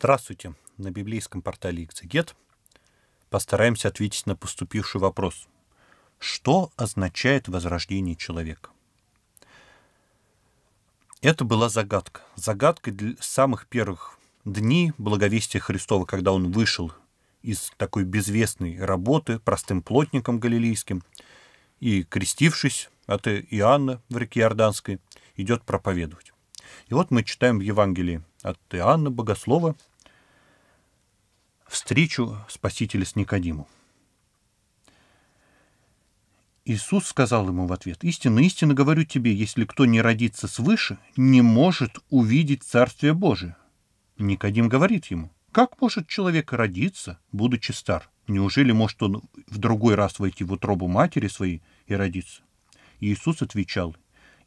Здравствуйте! На библейском портале «Экзегет» постараемся ответить на поступивший вопрос. Что означает возрождение человека? Это была загадка. Загадка для самых первых дней благовестия Христова, когда он вышел из такой безвестной работы простым плотником галилейским и, крестившись от Иоанна в реке Иорданской, идет проповедовать. И вот мы читаем в Евангелии от Иоанна Богослова встречу Спасителя с Никодиму. Иисус сказал ему в ответ, «Истинно, истинно говорю тебе, если кто не родится свыше, не может увидеть Царствие Божие». Никодим говорит ему, «Как может человек родиться, будучи стар? Неужели может он в другой раз войти в утробу матери своей и родиться?» Иисус отвечал,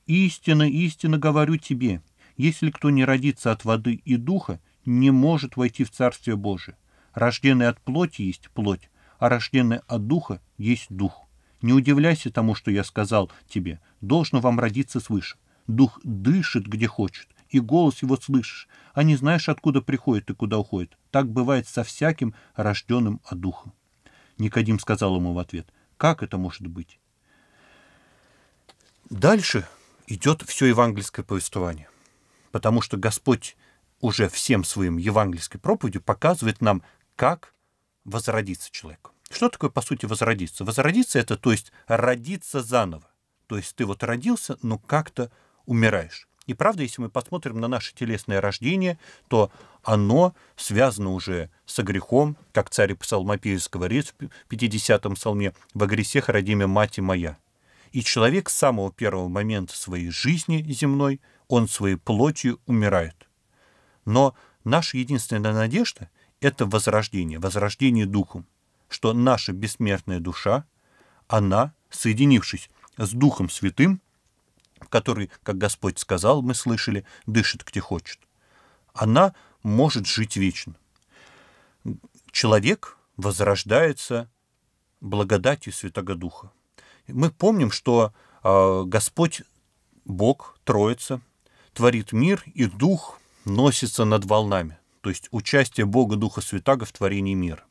«Истинно, истинно говорю тебе, если кто не родится от воды и духа, не может войти в Царствие Божие. Рожденный от плоти есть плоть, а рожденный от духа есть дух. Не удивляйся тому, что я сказал тебе. Должно вам родиться свыше. Дух дышит, где хочет, и голос его слышишь, а не знаешь, откуда приходит и куда уходит. Так бывает со всяким, рожденным от духа. Никодим сказал ему в ответ, как это может быть? Дальше идет все евангельское повествование потому что Господь уже всем своим евангельской проповедью показывает нам, как возродиться человеку. Что такое, по сути, возродиться? Возродиться — это, то есть, родиться заново. То есть ты вот родился, но как-то умираешь. И правда, если мы посмотрим на наше телесное рождение, то оно связано уже со грехом, как царь Псалмопевец говорит в 50-м псалме, «Во грехе родиме мать и моя». И человек с самого первого момента своей жизни земной, он своей плотью умирает. Но наша единственная надежда – это возрождение, возрождение духом, что наша бессмертная душа, она, соединившись с Духом Святым, который, как Господь сказал, мы слышали, дышит где хочет, она может жить вечно. Человек возрождается благодатью Святого Духа. Мы помним, что а, Господь, Бог, Троица, творит мир, и Дух носится над волнами, то есть участие Бога Духа Святаго в творении мира.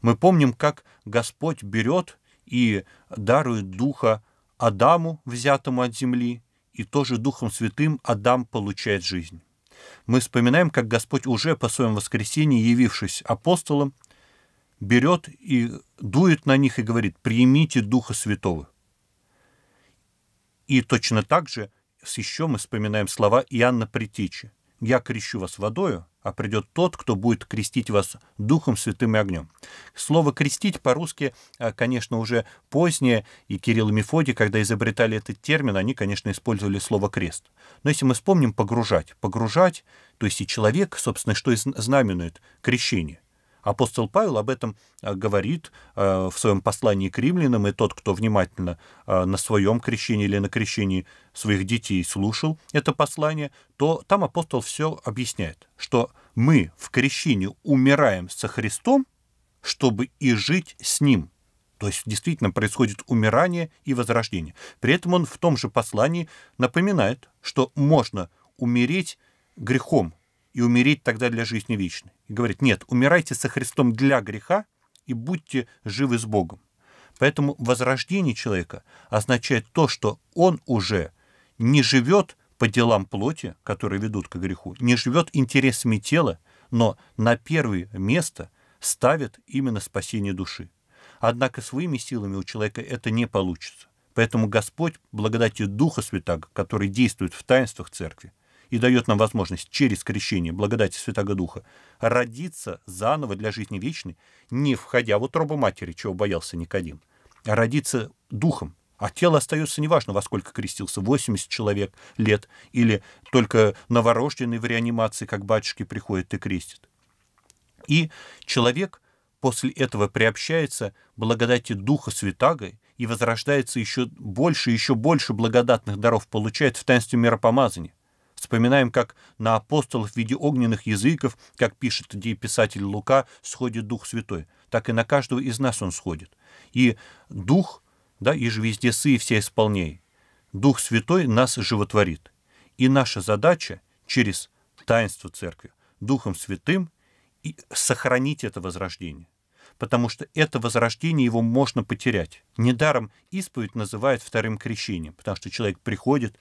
Мы помним, как Господь берет и дарует Духа Адаму, взятому от земли, и тоже Духом Святым Адам получает жизнь. Мы вспоминаем, как Господь уже по своем воскресении, явившись апостолом, берет и дует на них и говорит, примите Духа Святого. И точно так же еще мы вспоминаем слова Иоанна Притичи. «Я крещу вас водою, а придет тот, кто будет крестить вас Духом Святым и огнем». Слово «крестить» по-русски, а, конечно, уже позднее, и Кирилл и Мефодий, когда изобретали этот термин, они, конечно, использовали слово «крест». Но если мы вспомним «погружать», «погружать», то есть и человек, собственно, что и знаменует крещение. Апостол Павел об этом а, говорит а, в своем послании к римлянам, и тот, кто внимательно а, на своем крещении или на крещении своих детей слушал это послание, то там апостол все объясняет, что мы в крещении умираем со Христом, чтобы и жить с Ним. То есть действительно происходит умирание и возрождение. При этом он в том же послании напоминает, что можно умереть грехом, и умереть тогда для жизни вечной. И говорит, нет, умирайте со Христом для греха и будьте живы с Богом. Поэтому возрождение человека означает то, что он уже не живет по делам плоти, которые ведут к греху, не живет интересами тела, но на первое место ставит именно спасение души. Однако своими силами у человека это не получится. Поэтому Господь, благодатью Духа Святаго, который действует в таинствах Церкви, и дает нам возможность через крещение благодати Святого Духа родиться заново для жизни вечной, не входя в утробу матери, чего боялся Никодим, а родиться духом. А тело остается неважно, во сколько крестился, 80 человек лет, или только новорожденный в реанимации, как батюшки приходят и крестят. И человек после этого приобщается благодати Духа Святаго и возрождается еще больше, еще больше благодатных даров получает в таинстве миропомазания. Вспоминаем, как на апостолов в виде огненных языков, как пишет писатель Лука, сходит Дух Святой. Так и на каждого из нас он сходит. И Дух, да, и же везде сы и все исполней. Дух Святой нас животворит. И наша задача через таинство Церкви, Духом Святым, и сохранить это возрождение потому что это возрождение его можно потерять. Недаром исповедь называют вторым крещением, потому что человек приходит,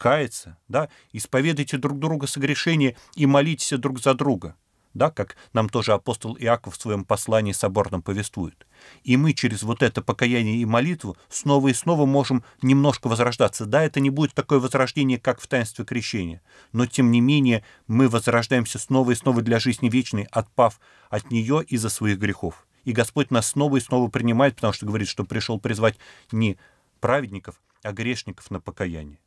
каяться, да, исповедайте друг друга согрешения и молитесь друг за друга, да, как нам тоже апостол Иаков в своем послании соборном повествует. И мы через вот это покаяние и молитву снова и снова можем немножко возрождаться. Да, это не будет такое возрождение, как в таинстве крещения, но тем не менее мы возрождаемся снова и снова для жизни вечной, отпав от нее из-за своих грехов. И Господь нас снова и снова принимает, потому что говорит, что пришел призвать не праведников, а грешников на покаяние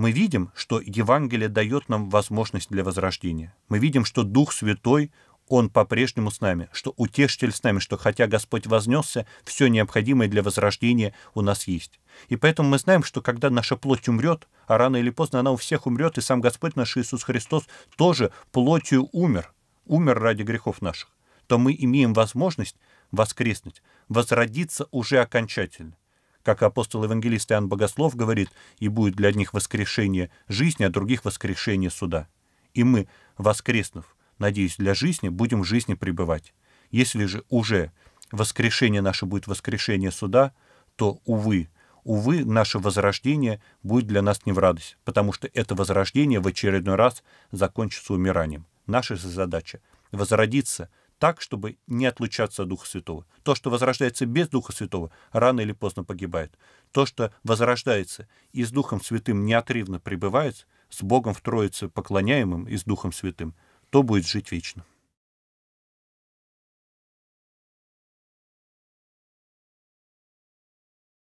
мы видим, что Евангелие дает нам возможность для возрождения. Мы видим, что Дух Святой, Он по-прежнему с нами, что Утешитель с нами, что хотя Господь вознесся, все необходимое для возрождения у нас есть. И поэтому мы знаем, что когда наша плоть умрет, а рано или поздно она у всех умрет, и сам Господь наш Иисус Христос тоже плотью умер, умер ради грехов наших, то мы имеем возможность воскреснуть, возродиться уже окончательно. Как апостол-евангелист Иоанн Богослов говорит, и будет для одних воскрешение жизни, а других воскрешение суда. И мы, воскреснув, надеюсь, для жизни, будем в жизни пребывать. Если же уже воскрешение наше будет воскрешение суда, то, увы, увы, наше возрождение будет для нас не в радость, потому что это возрождение в очередной раз закончится умиранием. Наша же задача — возродиться — так, чтобы не отлучаться от Духа Святого. То, что возрождается без Духа Святого, рано или поздно погибает. То, что возрождается и с Духом Святым неотрывно пребывает, с Богом в Троице поклоняемым и с Духом Святым, то будет жить вечно.